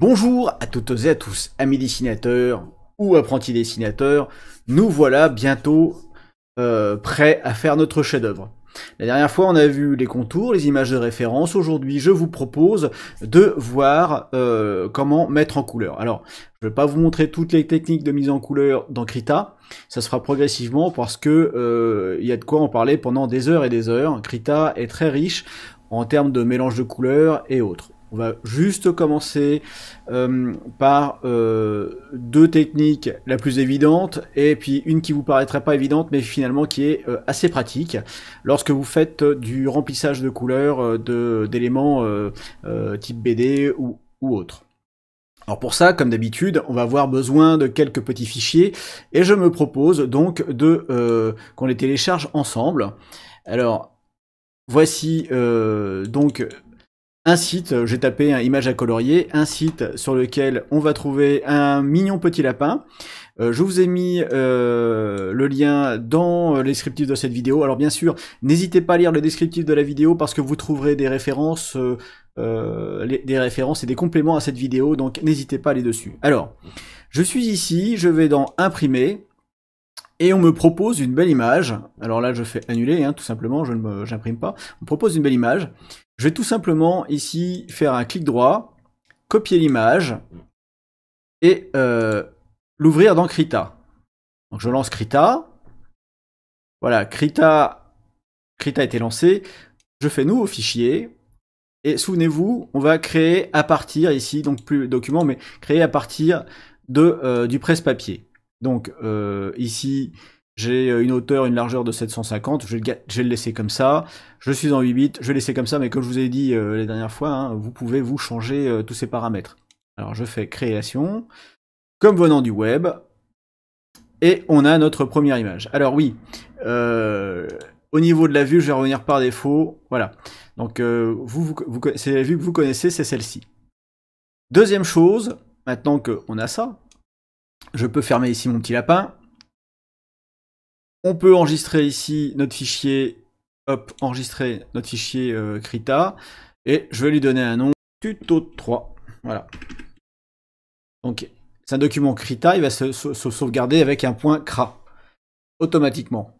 Bonjour à toutes et à tous, amis dessinateurs ou apprentis dessinateurs, nous voilà bientôt euh, prêts à faire notre chef-d'œuvre. La dernière fois, on a vu les contours, les images de référence. Aujourd'hui, je vous propose de voir euh, comment mettre en couleur. Alors, je ne vais pas vous montrer toutes les techniques de mise en couleur dans Krita. Ça se fera progressivement parce que euh, il y a de quoi en parler pendant des heures et des heures. Krita est très riche en termes de mélange de couleurs et autres. On va juste commencer euh, par euh, deux techniques la plus évidente et puis une qui vous paraîtrait pas évidente mais finalement qui est euh, assez pratique lorsque vous faites du remplissage de couleurs d'éléments type BD ou, ou autre. Alors pour ça, comme d'habitude, on va avoir besoin de quelques petits fichiers et je me propose donc de qu'on les télécharge ensemble. Alors voici donc un site, euh, j'ai tapé un image à colorier, un site sur lequel on va trouver un mignon petit lapin. Euh, je vous ai mis euh, le lien dans le descriptif de cette vidéo. Alors bien sûr, n'hésitez pas à lire le descriptif de la vidéo parce que vous trouverez des références, des références et des compléments à cette vidéo, donc n'hésitez pas à aller dessus. Alors, je suis ici, je vais dans imprimer. Et on me propose une belle image. Alors là, je fais annuler, hein, tout simplement, je ne j'imprime pas. On me propose une belle image. Je vais tout simplement ici faire un clic droit, copier l'image et euh, l'ouvrir dans Krita. Donc je lance Krita. Voilà, Krita, a été lancé. Je fais nouveau fichier. Et souvenez-vous, on va créer à partir ici, donc plus document, mais créer à partir de, euh, du presse-papier. Donc euh, ici, j'ai euh, une hauteur, une largeur de 750, je vais, le, laisser comme ça. Je suis en 8 bits, je vais le laisser comme ça, mais comme je vous ai dit euh, les dernières fois, hein, vous pouvez vous changer tous ces paramètres. Alors je fais création, comme venant du web, et on a notre première image. Alors oui, au niveau de la vue, je vais revenir par défaut, voilà. Donc vous, vous, c'est la vue que vous connaissez, c'est celle-ci. Deuxième chose, maintenant qu'on a ça, je peux fermer ici mon petit lapin. On peut enregistrer ici notre fichier, hop, enregistrer notre fichier euh, Krita. Et je vais lui donner un nom, tuto 3. Voilà. Donc, c'est un document Krita, il va se, sauvegarder avec un point CRA. Automatiquement.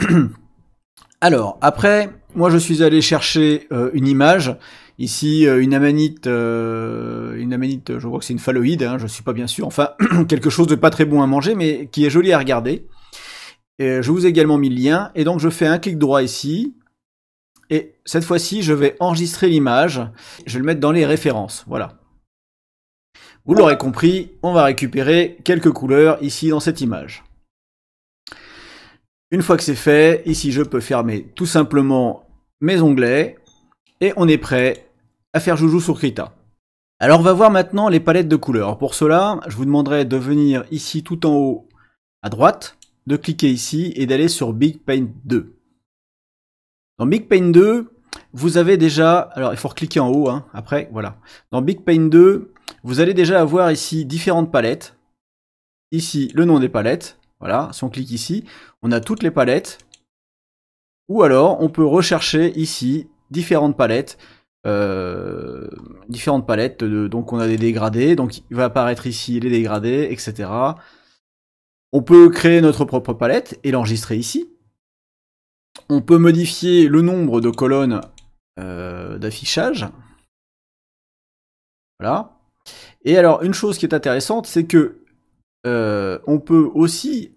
Alors, après, moi je suis allé chercher euh, une image Ici, euh, une amanite, euh, une amanite, je crois que c'est une phalloïde, hein, je ne suis pas bien sûr. Enfin, quelque chose de pas très bon à manger, mais qui est joli à regarder. je vous ai également mis le lien. Et donc, je fais un clic droit ici. Et cette fois-ci, je vais enregistrer l'image. Je vais le mettre dans les références. Voilà. Vous l'aurez compris, on va récupérer quelques couleurs ici dans cette image. Une fois que c'est fait, ici je peux fermer tout simplement mes onglets et on est prêt à faire joujou sur Krita. Alors on va voir maintenant les palettes de couleurs. Pour cela, je vous demanderai de venir ici tout en haut à droite, de cliquer ici et d'aller sur Big Paint 2. Dans Big Paint 2, vous avez déjà, alors il faut cliquer en haut, hein, après, voilà. Dans Big Paint 2, vous allez déjà avoir ici différentes palettes. Ici, le nom des palettes, voilà, si on clique ici, on a toutes les palettes. Ou alors, on peut rechercher ici différentes palettes euh, différentes palettes. donc on a des dégradés, donc il va apparaître ici les dégradés, etc. On peut créer notre propre palette et l'enregistrer ici. On peut modifier le nombre de colonnes euh, d'affichage. Voilà. Et alors une chose qui est intéressante, c'est que euh, on peut aussi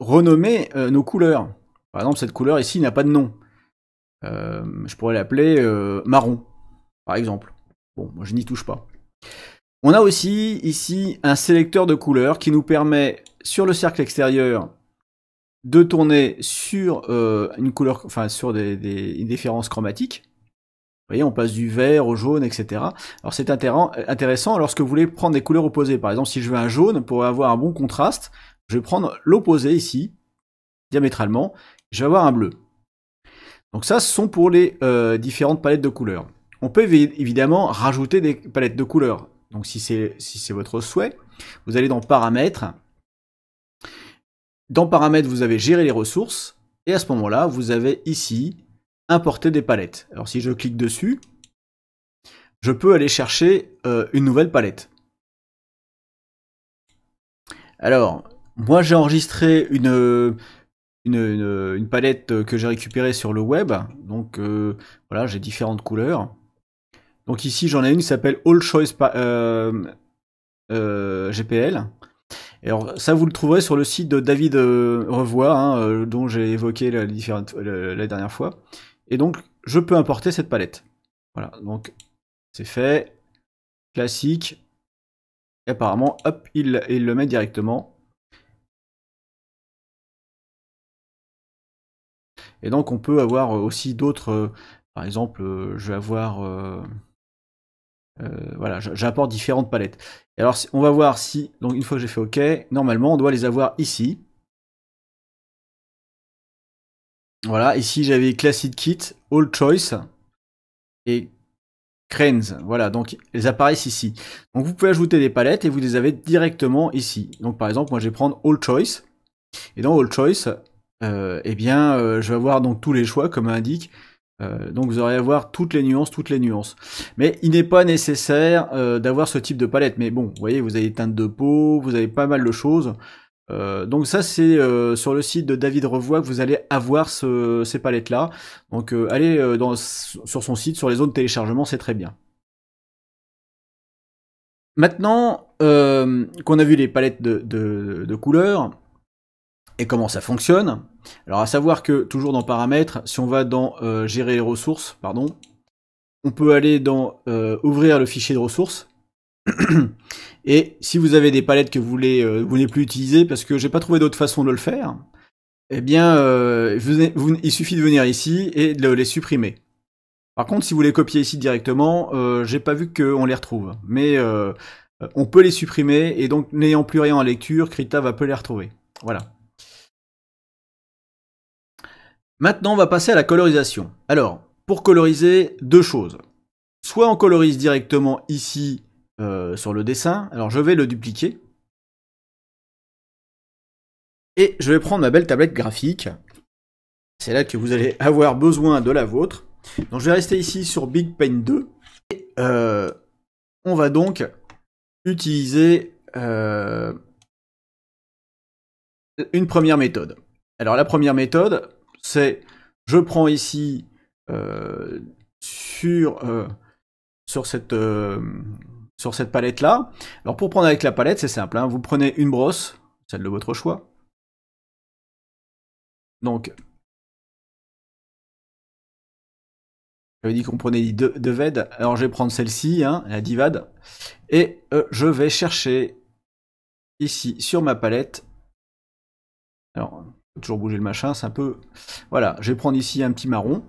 renommer nos couleurs. Par exemple, cette couleur ici n'a pas de nom. Euh, je pourrais l'appeler euh, marron, par exemple. Bon, moi, je n'y touche pas. On a aussi ici un sélecteur de couleurs qui nous permet sur le cercle extérieur de tourner sur euh, une couleur, enfin sur des, des, une différence Vous voyez, on passe du vert au jaune, etc. Alors c'est intéressant lorsque vous voulez prendre des couleurs opposées. Par exemple, si je veux un jaune, pour avoir un bon contraste, je vais prendre l'opposé ici, diamétralement, je vais avoir un bleu. Donc ça, ce sont pour les euh, différentes palettes de couleurs. On peut évidemment rajouter des palettes de couleurs. Donc si c'est si votre souhait, vous allez dans paramètres. Dans paramètres, vous avez gérer les ressources. Et à ce moment-là, vous avez ici importer des palettes. Alors si je clique dessus, je peux aller chercher euh, une nouvelle palette. Alors, moi j'ai enregistré une, une, palette que j'ai récupérée sur le web. Donc euh, voilà, j'ai différentes couleurs. Donc ici, j'en ai une qui s'appelle All Choice euh, euh, GPL. Et alors, ça, vous le trouverez sur le site de David Revoir, hein, dont j'ai évoqué la, dernière fois. Et donc, je peux importer cette palette. Voilà, donc c'est fait. Classique. Et apparemment, hop, il, il le met directement. Et donc on peut avoir euh, aussi d'autres. Euh, par exemple, euh, je vais avoir. voilà, j'apporte différentes palettes. Et alors, on va voir si, donc une fois que j'ai fait OK, normalement, on doit les avoir ici. Voilà, ici j'avais Classic Kit, All Choice et Cranes. Voilà, donc elles apparaissent ici. Donc vous pouvez ajouter des palettes et vous les avez directement ici. Donc par exemple, moi je vais prendre All Choice. Et dans All Choice, euh, eh bien, euh, je vais avoir donc tous les choix, comme indique. Euh, donc vous aurez à voir toutes les nuances, toutes les nuances. Mais il n'est pas nécessaire d'avoir ce type de palette. Mais bon, vous voyez, vous avez des teintes de peau, vous avez pas mal de choses. donc ça c'est sur le site de David Revoix que vous allez avoir ces palettes là. Donc allez sur son site, sur les zones de téléchargement, c'est très bien. Maintenant qu'on a vu les palettes de couleurs, et comment ça fonctionne. Alors à savoir que toujours dans paramètres, si on va dans euh, gérer les ressources, pardon, on peut aller dans euh, ouvrir le fichier de ressources. et si vous avez des palettes que vous voulez euh, vous voulez plus utiliser parce que j'ai pas trouvé d'autre façon de le faire, eh bien vous, il suffit de venir ici et de les supprimer. Par contre, si vous les copiez ici directement, j'ai pas vu qu'on les retrouve. Mais on peut les supprimer et donc n'ayant plus rien à lecture, Krita va peut les retrouver. Voilà. Maintenant, on va passer à la colorisation. Alors, pour coloriser, deux choses. Soit on colorise directement ici euh, sur le dessin. Alors, je vais le dupliquer. Et je vais prendre ma belle tablette graphique. C'est là que vous allez avoir besoin de la vôtre. Donc, je vais rester ici sur Big Paint 2. Et euh, on va donc utiliser euh, une première méthode. Alors, la première méthode, c'est je prends ici euh, sur, euh, sur, cette, euh, sur cette palette là. Alors pour prendre avec la palette, c'est simple, hein. vous prenez une brosse, celle de votre choix. Donc J'avais dit qu'on prenait deux, Alors je vais prendre celle-ci, hein, la Divad. Et je vais chercher ici sur ma palette. Alors toujours bouger le machin, c'est un peu... Voilà, je vais prendre ici un petit marron.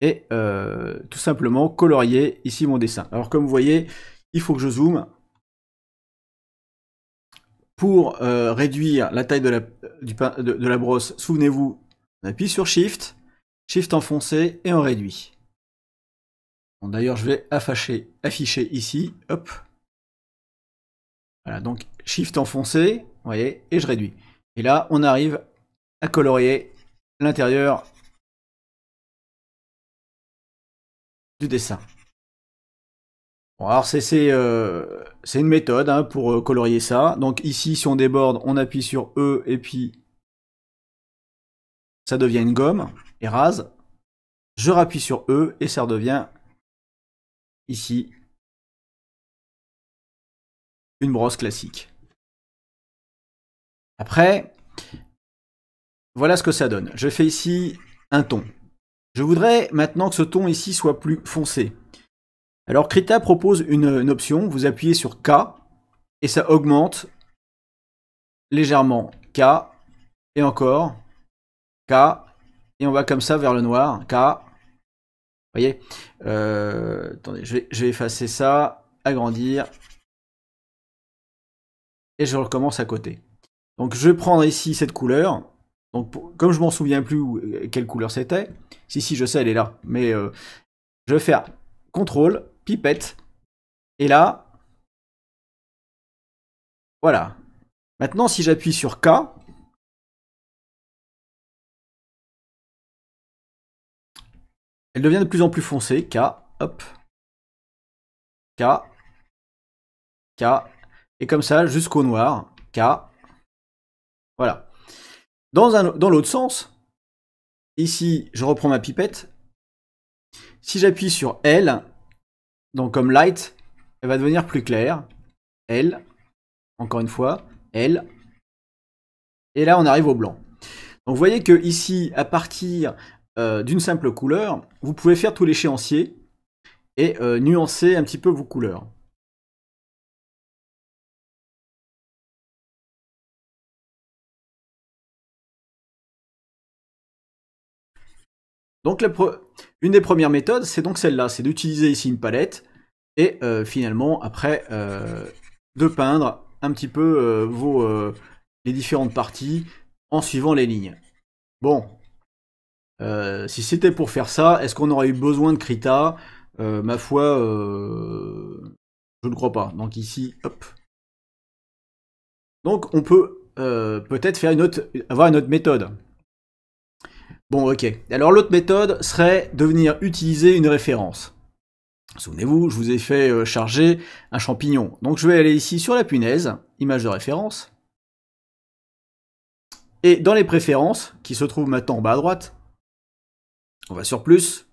Et euh, tout simplement colorier ici mon dessin. Alors comme vous voyez, il faut que je zoome pour euh, réduire la taille de la, la brosse, souvenez-vous, on appuie sur Shift, Shift enfoncé et on réduit. D'ailleurs, je vais afficher, afficher ici, hop. Voilà, donc Shift enfoncé, vous voyez, et je réduis. Et là, on arrive à colorier l'intérieur du dessin. alors euh, c'est une méthode hein, pour euh, colorier ça. Donc ici, si on déborde, on appuie sur E et puis ça devient une gomme et rase. Je rappuie sur E et ça redevient ici une brosse classique. Après, voilà ce que ça donne. Je fais ici un ton. Je voudrais maintenant que ce ton ici soit plus foncé. Alors Krita propose une, option, vous appuyez sur K, et ça augmente légèrement K, et encore K, et on va comme ça vers le noir, K. Vous voyez euh, Attendez, je je vais effacer ça, agrandir, et je recommence à côté. Donc je vais prendre ici cette couleur. Donc comme je m'en souviens plus euh, quelle couleur c'était, si si je sais elle est là, mais euh, je vais faire contrôle, pipette, et là, voilà. Maintenant si j'appuie sur K, elle devient de plus en plus foncée, K, hop, K, K, et comme ça jusqu'au noir, K, voilà. Dans, l'autre sens, ici, je reprends ma pipette. Si j'appuie sur L, donc comme light, elle va devenir plus claire. L, encore une fois, L. Et là, on arrive au blanc. Donc vous voyez que ici, à partir euh, d'une simple couleur, vous pouvez faire tout l'échéancier et euh, nuancer un petit peu vos couleurs. Donc une des premières méthodes, c'est donc celle-là, c'est d'utiliser ici une palette et euh, finalement après euh, de peindre un petit peu euh, vos, les différentes parties en suivant les lignes. Bon, si c'était pour faire ça, est-ce qu'on aurait eu besoin de Krita Ma foi, je ne crois pas. Donc ici, hop. Donc on peut peut-être faire une autre, avoir une autre méthode. Bon, ok. Alors l'autre méthode serait de venir utiliser une référence. Souvenez-vous, je vous ai fait euh, charger un champignon. Donc je vais aller ici sur la punaise, image de référence. Et dans les préférences, qui se trouvent maintenant en bas à droite, on va sur plus.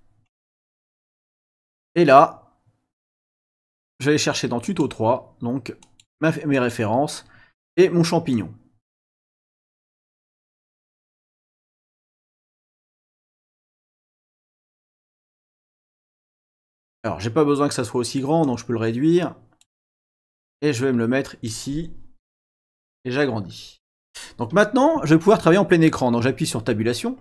Et là, je vais aller chercher dans tuto 3, donc mes références et mon champignon. Alors, j'ai pas besoin que ça soit aussi grand, donc je peux le réduire. Et je vais me le mettre ici. Et j'agrandis. Donc maintenant, je vais pouvoir travailler en plein écran. Donc j'appuie sur tabulation.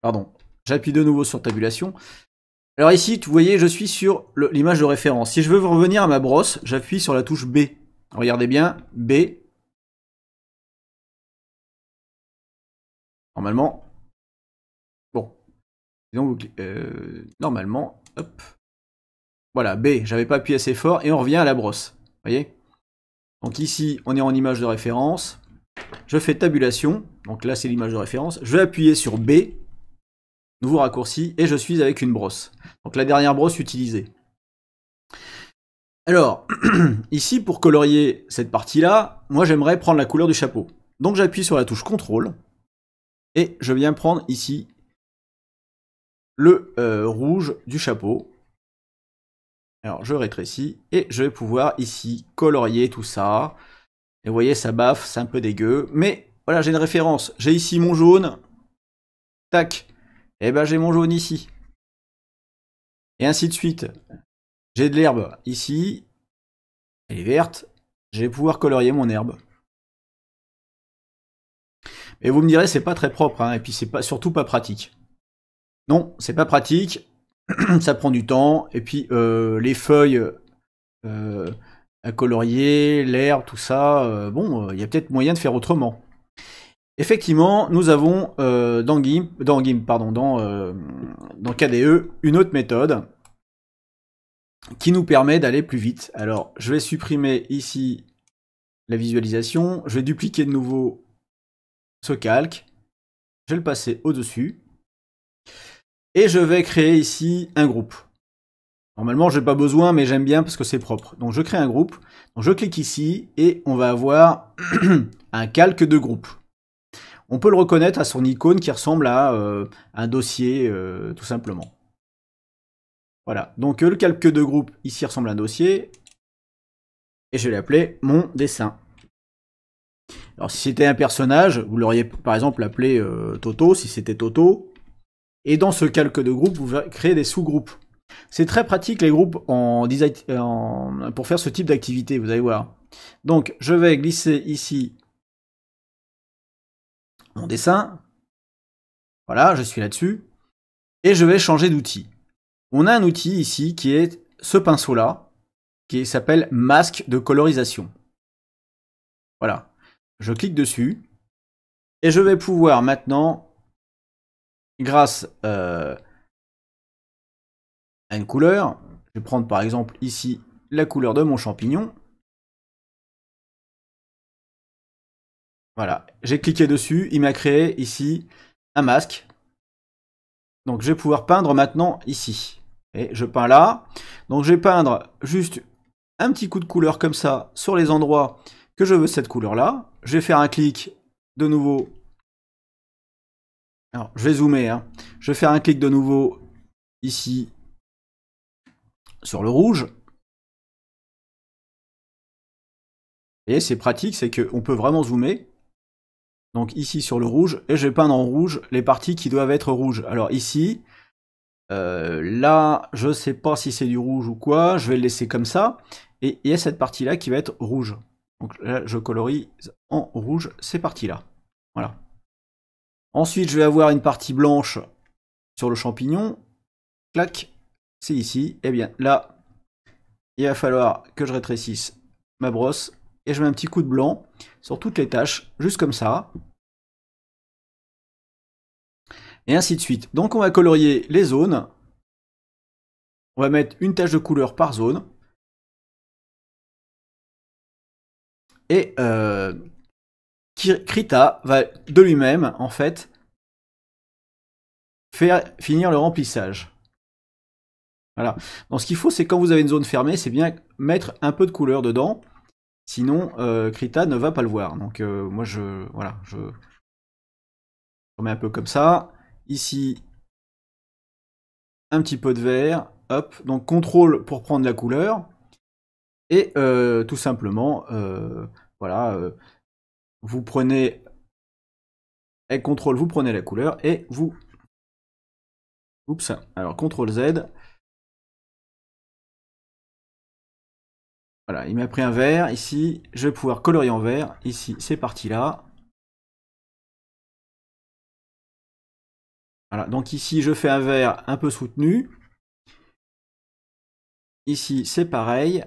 Pardon. J'appuie de nouveau sur tabulation. Alors ici, vous voyez, je suis sur l'image de référence. Si je veux revenir à ma brosse, j'appuie sur la touche B. Regardez bien, B. Normalement, donc, euh, normalement, hop. Voilà, B, j'avais pas appuyé assez fort, et on revient à la brosse. voyez Donc ici, on est en image de référence. Je fais tabulation, donc là c'est l'image de référence. Je vais appuyer sur B, nouveau raccourci, et je suis avec une brosse. Donc la dernière brosse utilisée. Alors, ici, pour colorier cette partie-là, moi j'aimerais prendre la couleur du chapeau. Donc j'appuie sur la touche CTRL, et je viens prendre ici le euh, rouge du chapeau. Alors je rétrécis et je vais pouvoir ici colorier tout ça. Et vous voyez, ça baffe, c'est un peu dégueu. Mais voilà, j'ai une référence. J'ai ici mon jaune. Tac. Et eh ben j'ai mon jaune ici. Et ainsi de suite. J'ai de l'herbe ici. Elle est verte. Je vais pouvoir colorier mon herbe. Mais vous me direz, c'est pas très propre, hein. et puis c'est pas, surtout pas pratique. Non, c'est pas pratique, ça prend du temps, et puis euh, les feuilles euh, à colorier, l'herbe, tout ça, euh, bon, il y a peut-être moyen de faire autrement. Effectivement, nous avons dans GIMP, dans pardon, dans, dans KDE, une autre méthode qui nous permet d'aller plus vite. Alors, je vais supprimer ici la visualisation, je vais dupliquer de nouveau ce calque, je vais le passer au-dessus. Et je vais créer ici un groupe. Normalement, je n'ai pas besoin, mais j'aime bien parce que c'est propre. Donc je crée un groupe. je clique ici et on va avoir un calque de groupe. On peut le reconnaître à son icône qui ressemble à euh, un dossier, euh, tout simplement. Voilà, donc le calque de groupe ici ressemble à un dossier. Et je vais l'appeler « mon dessin. Alors si c'était un personnage, vous l'auriez par exemple appelé euh, Toto, si c'était Toto. Et dans ce calque de groupe, vous créez des sous-groupes. C'est très pratique les groupes pour faire ce type d'activité, vous allez voir. Donc je vais glisser ici mon dessin. Voilà, je suis là-dessus. Et je vais changer d'outil. On a un outil ici qui est ce pinceau-là, qui s'appelle masque de colorisation. Voilà. Je clique dessus. Et je vais pouvoir maintenant grâce euh, à une couleur. Je vais prendre par exemple ici la couleur de mon champignon. Voilà, j'ai cliqué dessus, il m'a créé ici un masque. Donc je vais pouvoir peindre maintenant ici. Et je peins là. Donc je vais peindre juste un petit coup de couleur comme ça sur les endroits que je veux cette couleur là. Je vais faire un clic de nouveau je vais zoomer. Hein. Je vais faire un clic de nouveau ici sur le rouge. Et c'est pratique, c'est qu'on peut vraiment zoomer. Donc ici sur le rouge, et je vais peindre en rouge les parties qui doivent être rouges. Alors ici, euh, là, je ne sais pas si c'est du rouge ou quoi, je vais le laisser comme ça. Et il y a cette partie-là qui va être rouge. Donc là, je colorise en rouge ces parties-là. Voilà. Ensuite, je vais avoir une partie blanche sur le champignon. Clac, c'est ici. Et eh bien là, il va falloir que je rétrécisse ma brosse et je mets un petit coup de blanc sur toutes les tâches, juste comme ça. Et ainsi de suite. Donc on va colorier les zones. On va mettre une tache de couleur par zone. Et euh, Krita va de lui-même, en fait, faire finir le remplissage. Voilà. Donc ce qu'il faut, c'est quand vous avez une zone fermée, c'est bien mettre un peu de couleur dedans. Sinon, euh, Krita ne va pas le voir. Donc euh, moi, je, voilà, je, remets un peu comme ça. Ici, un petit peu de vert. Hop. Donc contrôle pour prendre la couleur. Et euh, tout simplement, voilà, vous prenez et vous prenez la couleur et vous. Oups, alors ctrl Z. Voilà, il m'a pris un vert ici, je vais pouvoir colorier en vert ici, c'est parti là. Voilà, donc ici je fais un vert un peu soutenu. Ici c'est pareil.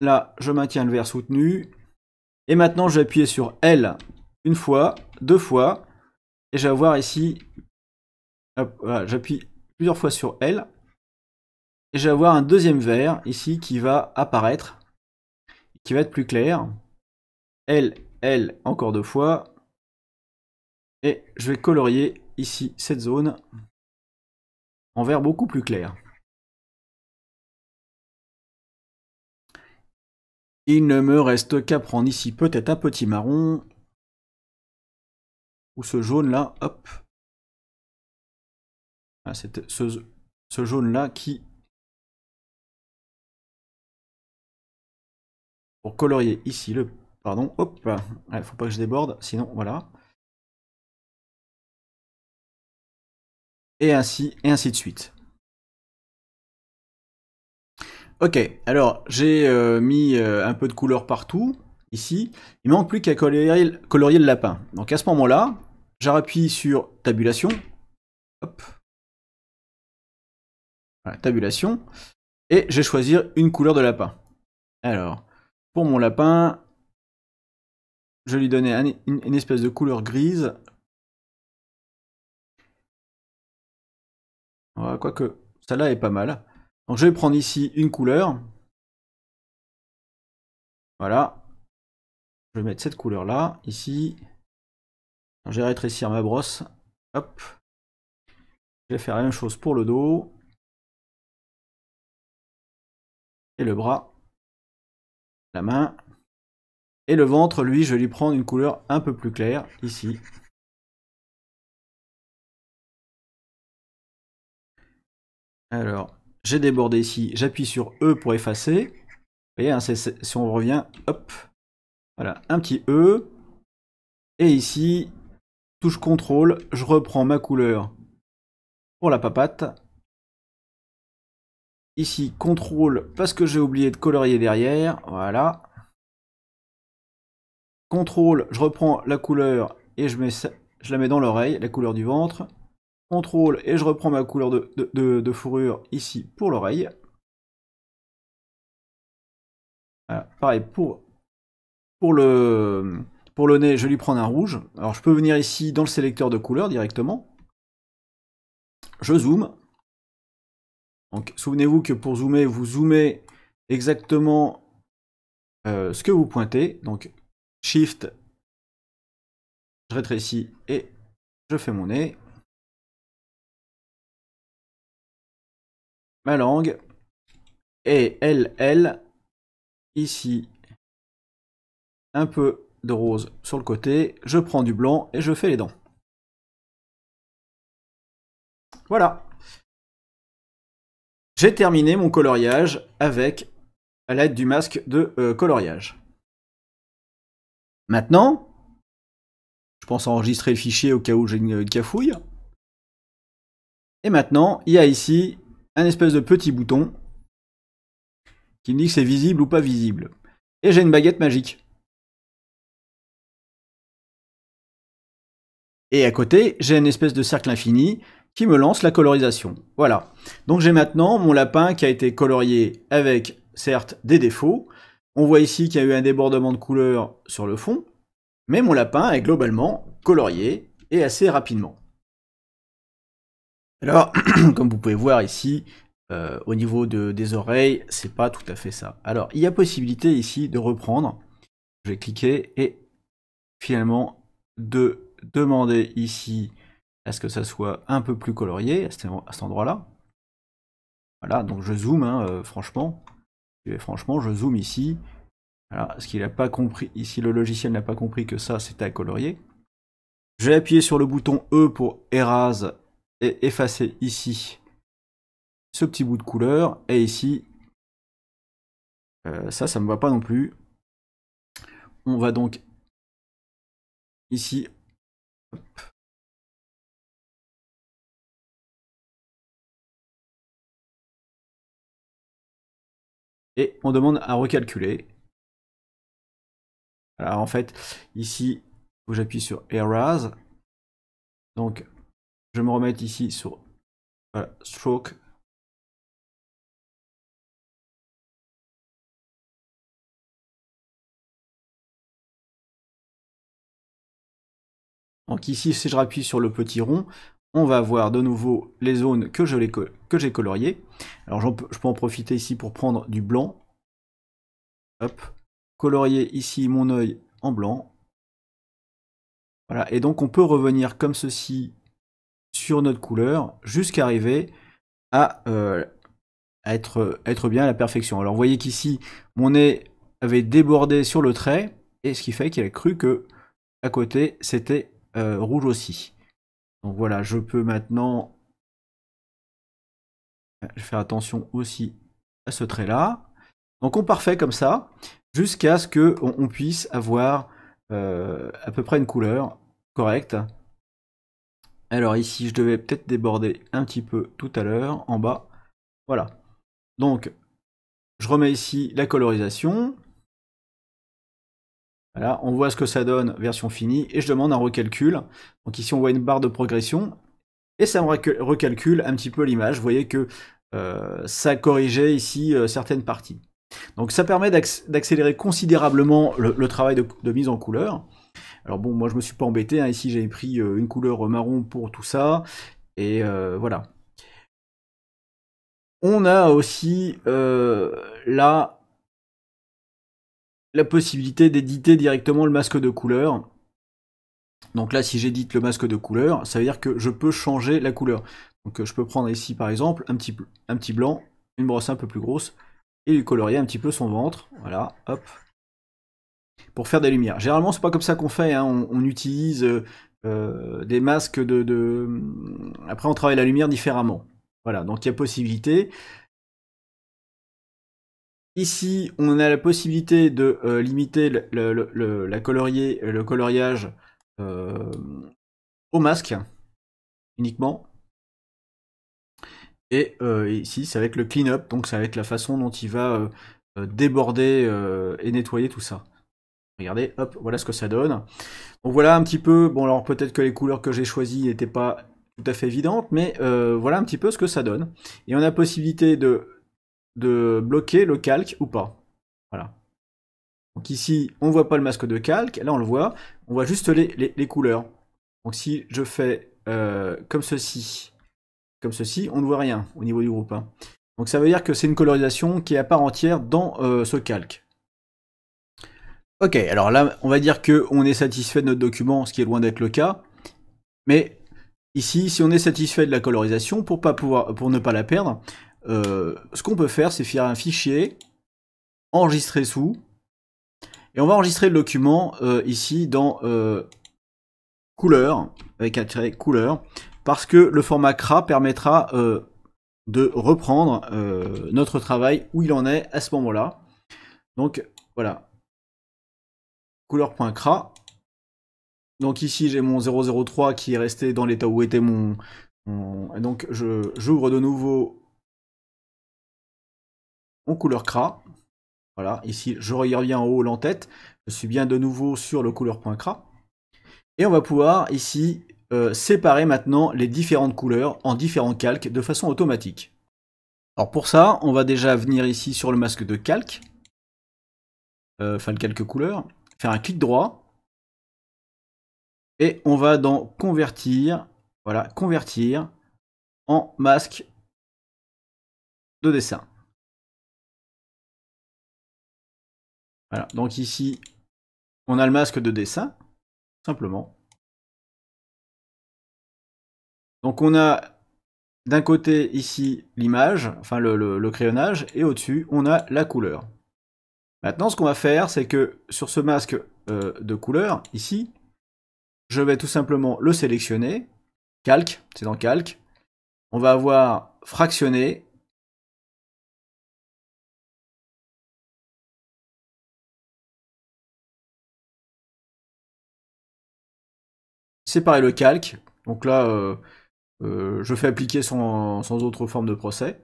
Là je maintiens le vert soutenu. Et maintenant, je vais appuyer sur L une fois, deux fois. Et je vais avoir ici, j'appuie plusieurs fois sur L. Et je vais avoir un deuxième vert ici qui va apparaître, qui va être plus clair. L, L encore deux fois. Et je vais colorier ici cette zone en vert beaucoup plus clair. Il ne me reste qu'à prendre ici peut-être un petit marron. Ou ce jaune-là, hop. Ah, ce, jaune-là qui... Pour colorier ici le... Pardon, hop. Il faut pas que je déborde, sinon voilà. Et ainsi, et ainsi de suite. Ok, alors j'ai euh, mis euh, un peu de couleur partout, ici. Il manque plus qu'à colorier, le lapin. Donc à ce moment-là, j'appuie sur tabulation. Voilà, tabulation. Et je vais choisir une couleur de lapin. Alors, pour mon lapin, je lui donnais une, espèce de couleur grise. Quoique, ça là est pas mal je vais prendre ici une couleur. Voilà. Je vais mettre cette couleur là, ici. je vais rétrécir ma brosse. Hop. Je vais faire la même chose pour le dos. Et le bras. La main. Et le ventre, lui, je vais lui prendre une couleur un peu plus claire, ici. Alors, j'ai débordé ici, j'appuie sur E pour effacer. Vous voyez, hein, si on revient, hop, voilà, un petit E. Et ici, touche contrôle, je reprends ma couleur pour la papate. Ici, contrôle, parce que j'ai oublié de colorier derrière, voilà. Contrôle, je reprends la couleur et je la mets dans l'oreille, la couleur du ventre contrôle et je reprends ma couleur de, fourrure ici pour l'oreille. pareil pour, pour, le, pour le nez, je vais lui prendre un rouge. Alors je peux venir ici dans le sélecteur de couleurs directement. Je zoome. Donc souvenez-vous que pour zoomer, vous zoomez exactement euh, ce que vous pointez. Donc Shift, je rétrécis et je fais mon nez. ma langue. Et elle, elle, ici, un peu de rose sur le côté, je prends du blanc et je fais les dents. Voilà. J'ai terminé mon coloriage avec à l'aide du masque de euh, coloriage. Maintenant, je pense enregistrer le fichier au cas où j'ai une euh, cafouille. Et maintenant, il y a ici un espèce de petit bouton qui me dit que c'est visible ou pas visible. Et j'ai une baguette magique. Et à côté, j'ai une espèce de cercle infini qui me lance la colorisation. Voilà. Donc j'ai maintenant mon lapin qui a été colorié avec, certes, des défauts. On voit ici qu'il y a eu un débordement de couleurs sur le fond. Mais mon lapin est globalement colorié et assez rapidement. Alors, comme vous pouvez voir ici, euh, au niveau de, des oreilles, c'est pas tout à fait ça. Alors, il y a possibilité ici de reprendre. Je vais cliquer et finalement de demander ici à ce que ça soit un peu plus colorié à cet endroit-là. Voilà, donc je zoome, hein, euh, franchement. franchement, je zoome ici. Voilà, ce qu'il n'a pas compris, ici le logiciel n'a pas compris que ça c'était à colorier. Je vais appuyer sur le bouton E pour Erase et effacer ici ce petit bout de couleur et ici euh, ça ça me va pas non plus on va donc ici et on demande à recalculer alors en fait ici j'appuie sur Erase donc je me remettre ici sur euh, stroke. Donc ici, si je rappuie sur le petit rond, on va voir de nouveau les zones que j'ai coloriées. Alors je peux en profiter ici pour prendre du blanc. Hop. Colorier ici mon œil en blanc. Voilà, et donc on peut revenir comme ceci sur notre couleur jusqu'à arriver à, euh, être, bien à la perfection. Alors vous voyez qu'ici, mon nez avait débordé sur le trait, et ce qui fait qu'il a cru que à côté, c'était euh, rouge aussi. Donc voilà, je peux maintenant faire attention aussi à ce trait-là. Donc on parfait comme ça, jusqu'à ce qu'on puisse avoir euh, à peu près une couleur correcte alors ici, je devais peut-être déborder un petit peu tout à l'heure, en bas. Voilà. Donc, je remets ici la colorisation. Voilà, on voit ce que ça donne, version finie, et je demande un recalcul. Donc ici, on voit une barre de progression, et ça me recalcule un petit peu l'image. Vous voyez que euh, ça corrigeait ici euh, certaines parties. Donc ça permet d'accélérer considérablement le, travail de, mise en couleur. Alors bon, moi je me suis pas embêté, hein. ici j'avais pris euh, une couleur marron pour tout ça, et euh, voilà. On a aussi euh, là la possibilité d'éditer directement le masque de couleur. Donc là, si j'édite le masque de couleur, ça veut dire que je peux changer la couleur. Donc je peux prendre ici par exemple un petit, un petit blanc, une brosse un peu plus grosse, et lui colorier un petit peu son ventre. Voilà, hop, pour faire des lumières. Généralement, c'est pas comme ça qu'on fait. Hein. On, utilise euh, euh, des masques de, Après, on travaille la lumière différemment. Voilà, donc il y a possibilité. Ici, on a la possibilité de euh, limiter le, la colorier, le coloriage au masque uniquement. Et ici, ça va être le clean-up, donc ça va être la façon dont il va déborder et nettoyer tout ça. Regardez, hop, voilà ce que ça donne. Donc voilà un petit peu, bon alors peut-être que les couleurs que j'ai choisies n'étaient pas tout à fait évidentes, mais euh, voilà un petit peu ce que ça donne. Et on a possibilité de, de bloquer le calque ou pas. Voilà. Donc ici, on ne voit pas le masque de calque, là on le voit, on voit juste les, couleurs. Donc si je fais euh, comme ceci, comme ceci, on ne voit rien au niveau du groupe. 1. Hein. Donc ça veut dire que c'est une colorisation qui est à part entière dans euh, ce calque. Ok, alors là, on va dire qu'on est satisfait de notre document, ce qui est loin d'être le cas. Mais ici, si on est satisfait de la colorisation, pour, pas pouvoir, pour ne pas la perdre, euh, ce qu'on peut faire, c'est faire un fichier, enregistrer sous, et on va enregistrer le document euh, ici dans euh, couleur, avec un trait couleur, parce que le format CRA permettra de reprendre notre travail où il en est à ce moment-là. Donc voilà, couleur.cra. Donc ici, j'ai mon 003 qui est resté dans l'état où était mon... Et donc, j'ouvre de nouveau mon couleur CRA. Voilà, ici, je reviens en haut l'entête. Je suis bien de nouveau sur le couleur.cra. Et on va pouvoir ici euh, séparer maintenant les différentes couleurs en différents calques de façon automatique. Alors pour ça, on va déjà venir ici sur le masque de calque, euh, enfin le calque couleur faire un clic droit. Et on va dans convertir. Voilà, convertir en masque de dessin. Voilà, donc ici, on a le masque de dessin, simplement. Donc on a d'un côté ici l'image, enfin le, le crayonnage, et au-dessus on a la couleur. Maintenant, ce qu'on va faire, c'est que sur ce masque euh, de couleur, ici, je vais tout simplement le sélectionner. Calque, c'est dans Calque. On va avoir fractionné. Séparer le calque. Donc là, euh, euh, je fais appliquer sans autre forme de procès.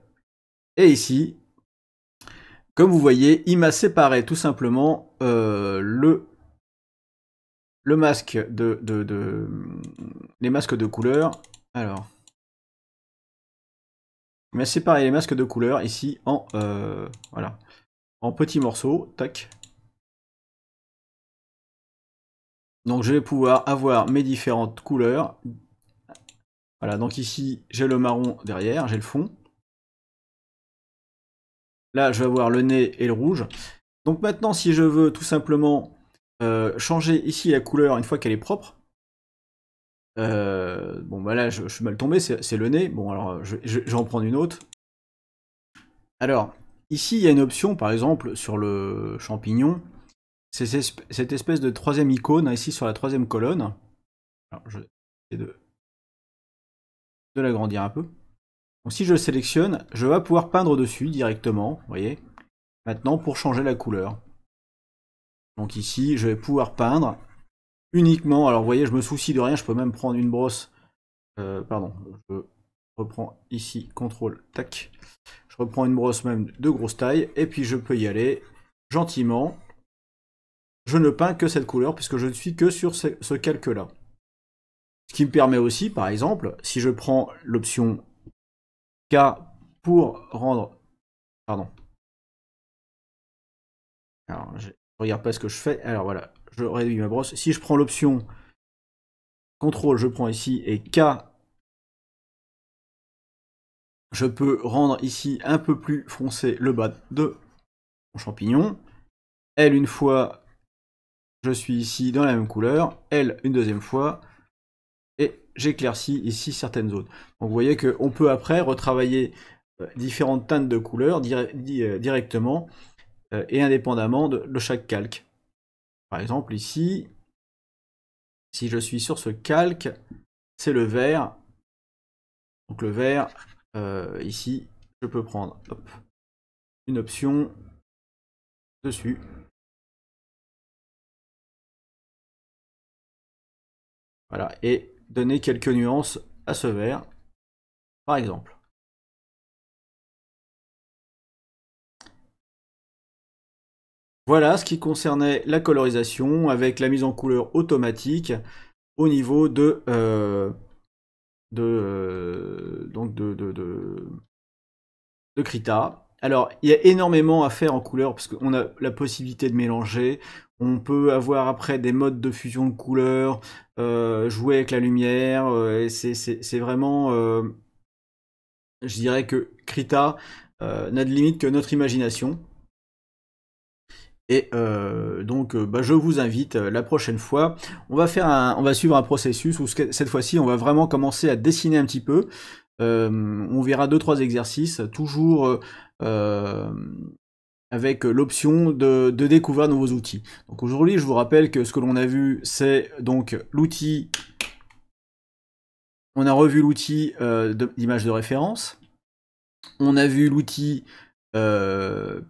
Et ici, comme vous voyez, il m'a séparé tout simplement euh, le, le masque de, Les masques de couleurs Alors... Il m'a séparé les masques de couleurs ici en... Euh, en petits morceaux. Tac. Donc je vais pouvoir avoir mes différentes couleurs. Voilà, donc ici j'ai le marron derrière, j'ai le fond. Là, je vais avoir le nez et le rouge. Donc maintenant, si je veux tout simplement euh, changer ici la couleur une fois qu'elle est propre, euh, bon, bah là, je, suis mal tombé, c'est le nez. Bon, alors, je, vais en prendre une autre. Alors, ici, il y a une option, par exemple, sur le champignon. C'est cette espèce de troisième icône, hein, ici, sur la troisième colonne. Alors, je vais essayer de l'agrandir un peu. Donc si je sélectionne, je vais pouvoir peindre dessus directement, vous voyez. Maintenant, pour changer la couleur. Donc ici, je vais pouvoir peindre uniquement. Alors vous voyez, je me soucie de rien, je peux même prendre une brosse. Euh, pardon, je reprends ici, contrôle, tac. Je reprends une brosse même de grosse taille, et puis je peux y aller gentiment. Je ne peins que cette couleur, puisque je ne suis que sur ce calque-là. Ce qui me permet aussi, par exemple, si je prends l'option K pour rendre... Pardon. Alors, je regarde pas ce que je fais. Alors voilà, je réduis ma brosse. Si je prends l'option contrôle, je prends ici, et K, je peux rendre ici un peu plus foncé le bas de mon champignon. L une fois, je suis ici dans la même couleur. L une deuxième fois et j'éclaircis ici certaines zones. Donc vous voyez qu'on peut après retravailler euh, différentes teintes de couleurs euh, directement euh, et indépendamment de, chaque calque. Par exemple ici, si je suis sur ce calque, c'est le vert. Donc le vert, ici, je peux prendre une option dessus. Voilà, et donner quelques nuances à ce verre, par exemple. Voilà ce qui concernait la colorisation avec la mise en couleur automatique au niveau de, euh, de, euh, donc de, de, de, Krita. Alors, il y a énormément à faire en couleur parce qu'on a la possibilité de mélanger, on peut avoir après des modes de fusion de couleurs, euh, jouer avec la lumière. Euh, c'est vraiment, euh, je dirais que Krita n'a de limite que notre imagination. Et donc, bah, je vous invite la prochaine fois. On va faire, on va suivre un processus où cette fois-ci, on va vraiment commencer à dessiner un petit peu. on verra deux trois exercices, toujours avec euh, l'option de, découvrir de nouveaux outils. Donc aujourd'hui, je vous rappelle que ce que l'on a vu, c'est donc l'outil... On a revu l'outil euh, d'image de, référence. On a vu l'outil euh,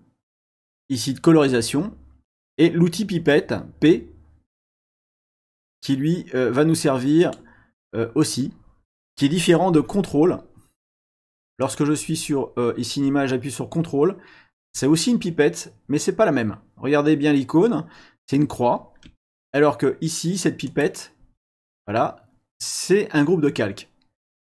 ici de colorisation. Et l'outil pipette, P, qui lui va nous servir aussi, qui est différent de contrôle. Lorsque je suis sur ici une image, j'appuie sur contrôle, c'est aussi une pipette, mais c'est pas la même. Regardez bien l'icône, c'est une croix. Alors que ici, cette pipette, voilà, c'est un groupe de calques.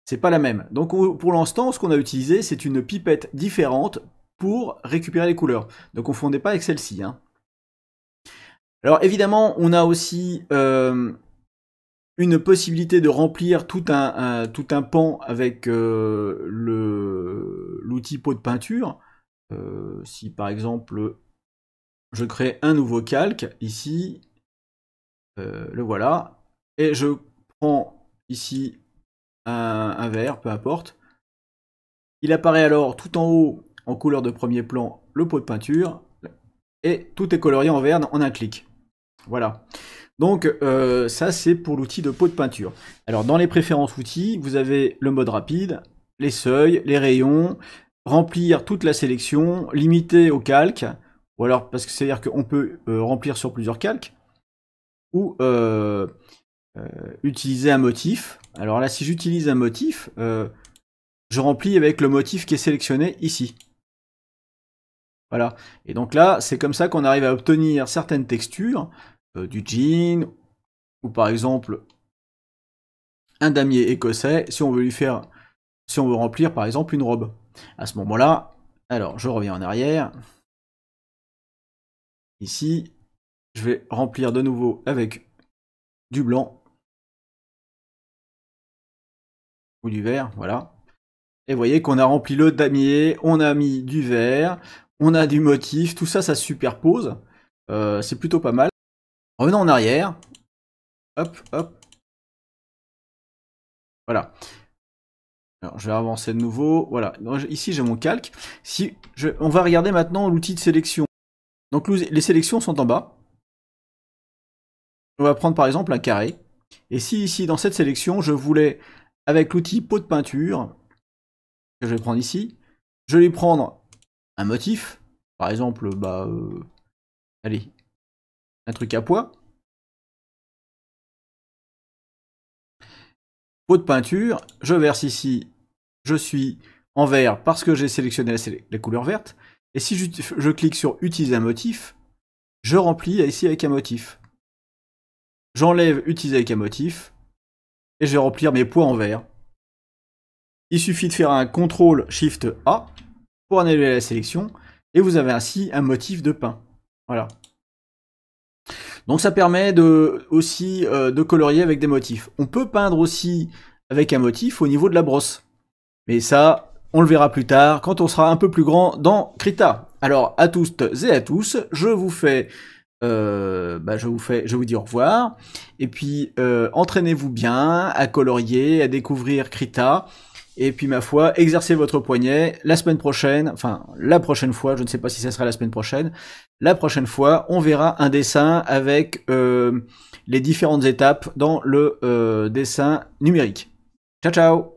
C'est pas la même. Donc pour l'instant, ce qu'on a utilisé, c'est une pipette différente pour récupérer les couleurs. Ne confondez pas avec celle-ci. Hein. Alors évidemment, on a aussi euh, une possibilité de remplir tout un, pan avec euh, l'outil pot de peinture. Euh, si par exemple je crée un nouveau calque ici, euh, le voilà, et je prends ici un, vert, peu importe. Il apparaît alors tout en haut en couleur de premier plan le pot de peinture, et tout est colorié en vert en un clic. Voilà. Donc euh, ça c'est pour l'outil de pot de peinture. Alors dans les préférences outils, vous avez le mode rapide, les seuils, les rayons, remplir toute la sélection, limiter au calque, ou alors parce que c'est-à-dire qu'on peut euh, remplir sur plusieurs calques, ou euh, euh, utiliser un motif. Alors là, si j'utilise un motif, je remplis avec le motif qui est sélectionné ici. Voilà. Et donc là, c'est comme ça qu'on arrive à obtenir certaines textures, du jean, ou par exemple un damier écossais, si on veut lui faire, si on veut remplir par exemple une robe. À ce moment-là, alors je reviens en arrière. Ici, je vais remplir de nouveau avec du blanc ou du vert, voilà. Et vous voyez qu'on a rempli le damier, on a mis du vert, on a du motif, tout ça, ça superpose. Euh, c'est plutôt pas mal. Revenons en arrière. Hop, hop. Voilà je vais avancer de nouveau. Voilà. ici, j'ai mon calque. Si On va regarder maintenant l'outil de sélection. Donc, les sélections sont en bas. On va prendre par exemple un carré. Et si ici, dans cette sélection, je voulais, avec l'outil pot de peinture, que je vais prendre ici, je vais prendre un motif. Par exemple, bah, euh, allez, un truc à poids. pot de peinture, je verse ici je suis en vert parce que j'ai sélectionné la, couleur verte. Et si je, clique sur utiliser un motif, je remplis ici avec un motif. J'enlève utiliser avec un motif et je vais remplir mes poids en vert. Il suffit de faire un CTRL SHIFT A pour annuler la sélection et vous avez ainsi un motif de pain. Voilà. Donc ça permet aussi euh, de colorier avec des motifs. On peut peindre aussi avec un motif au niveau de la brosse. Mais ça, on le verra plus tard quand on sera un peu plus grand dans Krita. Alors à toutes et à tous, je vous fais, euh, bah, je vous fais, je vous dis au revoir. Et puis euh, entraînez-vous bien à colorier, à découvrir Krita. Et puis ma foi, exercez votre poignet. La semaine prochaine, enfin la prochaine fois, je ne sais pas si ça sera la semaine prochaine. La prochaine fois, on verra un dessin avec euh, les différentes étapes dans le dessin numérique. Ciao ciao